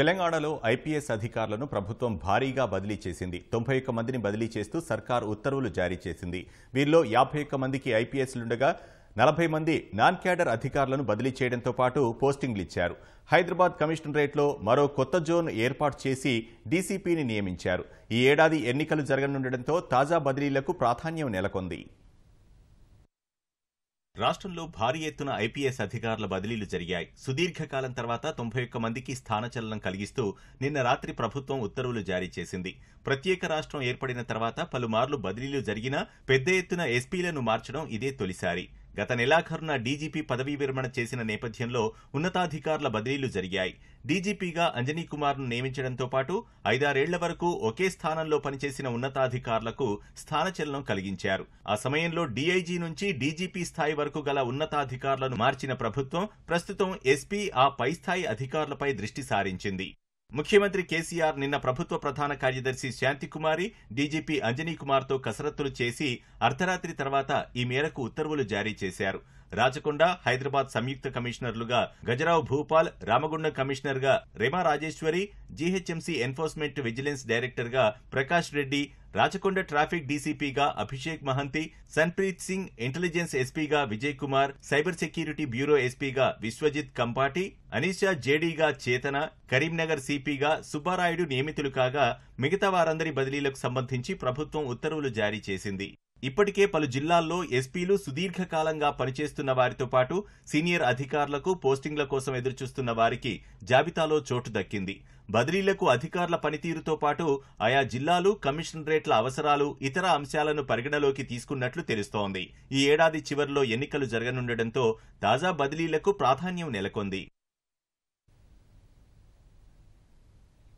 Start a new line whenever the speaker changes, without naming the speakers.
తెలంగాణలో ఐపీఎస్ అధికారులను ప్రభుత్వం భారీగా బదిలీ చేసింది తొంభై ఒక్క మందిని బదిలీ చేస్తూ సర్కార్ ఉత్తర్వులు జారీ చేసింది వీరిలో యాభై ఒక్క మందికి ఐపీఎస్లుండగా నలభై మంది నాన్ క్యాడర్ అధికారులను బదిలీ చేయడంతో పాటు పోస్టింగ్లు ఇచ్చారు హైదరాబాద్ కమిషనరేట్లో మరో కొత్త జోన్ ఏర్పాటు చేసి డీసీపీని నియమించారు ఈ ఏడాది ఎన్నికలు జరగనుండటంతో తాజా బదిలీలకు ప్రాధాన్యం నెలకొంది రాష్ట్రంలో భారీ ఎత్తున ఐపీఎస్ అధికారుల బదిలీలు జరిగాయి సుదీర్ఘకాలం తర్వాత తొంభై ఒక్క మందికి స్థానచలనం కలిగిస్తూ నిన్న రాత్రి ప్రభుత్వం ఉత్తర్వులు జారీ చేసింది ప్రత్యేక రాష్ట్రం ఏర్పడిన తర్వాత పలుమార్లు బదిలీలు జరిగినా పెద్ద ఎత్తున ఎస్పీలను మార్చడం ఇదే తొలిసారి గత నెలాఖరున డీజీపీ పదవీ విరమణ చేసిన నేపథ్యంలో ఉన్నతాధికారుల బదిలీలు జరిగాయి డీజీపీగా అంజనీ ను నియమించడంతో పాటు ఐదారేళ్ల వరకు ఒకే స్థానంలో పనిచేసిన ఉన్నతాధికారులకు స్థానచలనం కలిగించారు ఆ సమయంలో డీఐజీ నుంచి డీజీపీ స్థాయి వరకు గల ఉన్నతాధికారులను మార్చిన ప్రభుత్వం ప్రస్తుతం ఎస్పీ ఆ పై స్థాయి అధికారులపై దృష్టి సారించింది ముఖ్యమంత్రి కేసీఆర్ నిన్న ప్రభుత్వ ప్రధాన కార్యదర్శి శాంతికుమారి డీజీపీ అంజనీకుమార్తో కసరత్తులు చేసి అర్ధరాత్రి తర్వాత ఈ మేరకు ఉత్తర్వులు జారీ చేశారు రాచకొండ హైదరాబాద్ సంయుక్త కమిషనర్లుగా గజరావు భూపాల్ రామగుండం కమిషనర్గా Rema Rajeshwari GHMC enforcement vigilance డైరెక్టర్గా ప్రకాష్ రెడ్డి రాచకొండ ట్రాఫిక్ డీసీపీగా అభిషేక్ మహంతి సన్ప్రీత్ సింగ్ ఇంటెలిజెన్స్ ఎస్పీగా Vijay Kumar cyber security bureau ఎస్పీగా విశ్వజిత్ కంపాటి అనీషా జేడీగా చేతన కరీంనగర్ సిపిగా సుబ్బారాయుడు నియమితులు కాగా మిగతా వారందరి బదిలీలకు సంబంధించి ప్రభుత్వం ఉత్తర్వులు జారీ చేసింది ఇప్పటికే పలు జిల్లాల్లో ఎస్పీలు సుదీర్ఘకాలంగా పనిచేస్తున్న వారితో పాటు సీనియర్ అధికారులకు పోస్టింగ్ల కోసం ఎదురుచూస్తున్న వారికి జాబితాలో చోటు దక్కింది బదిలీలకు అధికారుల పనితీరుతో పాటు ఆయా జిల్లాలు కమిషనరేట్ల అవసరాలు ఇతర అంశాలను పరిగణలోకి తీసుకున్నట్లు తెలుస్తోంది ఈ ఏడాది చివరిలో ఎన్నికలు జరగనుండటంతో తాజా బదిలీలకు ప్రాధాన్యం నెలకొంది